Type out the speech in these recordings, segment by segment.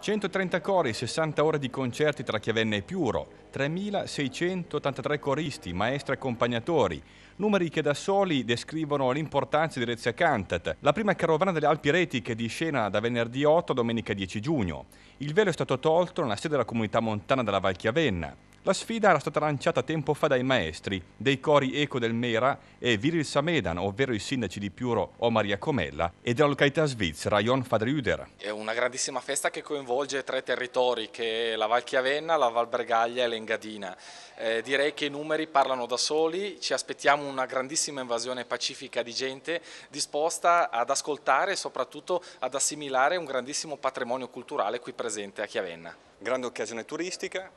130 cori, 60 ore di concerti tra Chiavenna e Piuro, 3.683 coristi, maestri e accompagnatori, numeri che da soli descrivono l'importanza di Rezia Cantat, la prima carovana delle Alpi Retiche di scena da venerdì 8 a domenica 10 giugno. Il velo è stato tolto nella sede della comunità montana della Val Chiavenna. La sfida era stata lanciata tempo fa dai maestri dei cori Eco del Mera e Viril Samedan, ovvero i sindaci di Piuro Omar Comella, e della località svizzera Jon Fadriuder. È una grandissima festa che coinvolge tre territori, che è la Val Chiavenna, la Val Bregaglia e l'Engadina. Eh, direi che i numeri parlano da soli, ci aspettiamo una grandissima invasione pacifica di gente disposta ad ascoltare e soprattutto ad assimilare un grandissimo patrimonio culturale qui presente a Chiavenna. Grande occasione turistica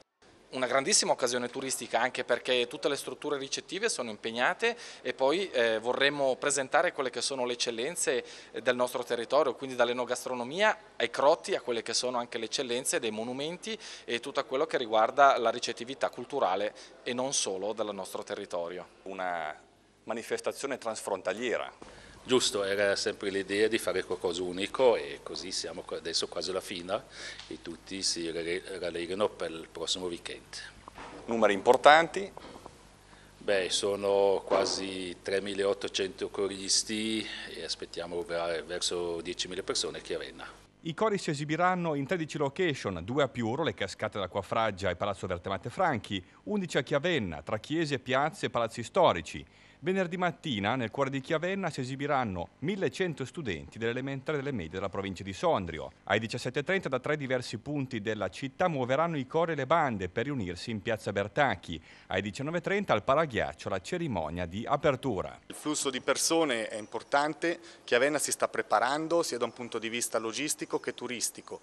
una grandissima occasione turistica anche perché tutte le strutture ricettive sono impegnate e poi eh, vorremmo presentare quelle che sono le eccellenze eh, del nostro territorio, quindi dall'enogastronomia ai crotti a quelle che sono anche le eccellenze dei monumenti e tutto quello che riguarda la ricettività culturale e non solo del nostro territorio. Una manifestazione transfrontaliera Giusto, era sempre l'idea di fare qualcosa unico e così siamo adesso quasi alla fine e tutti si rallegrano per il prossimo weekend. Numeri importanti? Beh, sono quasi 3.800 coristi e aspettiamo verso 10.000 persone a Chiavenna. I cori si esibiranno in 13 location, 2 a Piuro, le cascate d'Acquafraggia e Palazzo Vertemate Franchi, 11 a Chiavenna, tra chiese, piazze e palazzi storici. Venerdì mattina nel cuore di Chiavenna si esibiranno 1100 studenti dell'elementare e delle medie della provincia di Sondrio. Ai 17.30 da tre diversi punti della città muoveranno i cori e le bande per riunirsi in piazza Bertacchi. Ai 19.30 al Paraghiaccio la cerimonia di apertura. Il flusso di persone è importante, Chiavenna si sta preparando sia da un punto di vista logistico che turistico.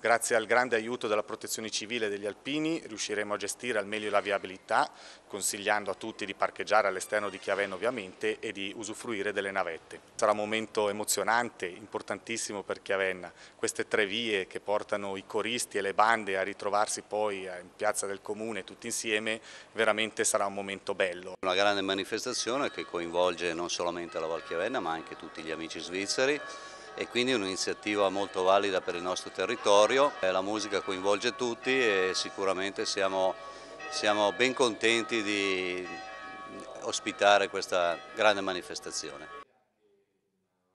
Grazie al grande aiuto della protezione civile degli alpini riusciremo a gestire al meglio la viabilità, consigliando a tutti di parcheggiare all'esterno di Chiavenno ovviamente e di usufruire delle navette. Sarà un momento emozionante, importantissimo per Chiavenna. Queste tre vie che portano i coristi e le bande a ritrovarsi poi in piazza del comune tutti insieme, veramente sarà un momento bello. Una grande manifestazione che coinvolge non solamente la Val Chiavenna ma anche tutti gli amici svizzeri e quindi è un'iniziativa molto valida per il nostro territorio. La musica coinvolge tutti e sicuramente siamo, siamo ben contenti di ospitare questa grande manifestazione.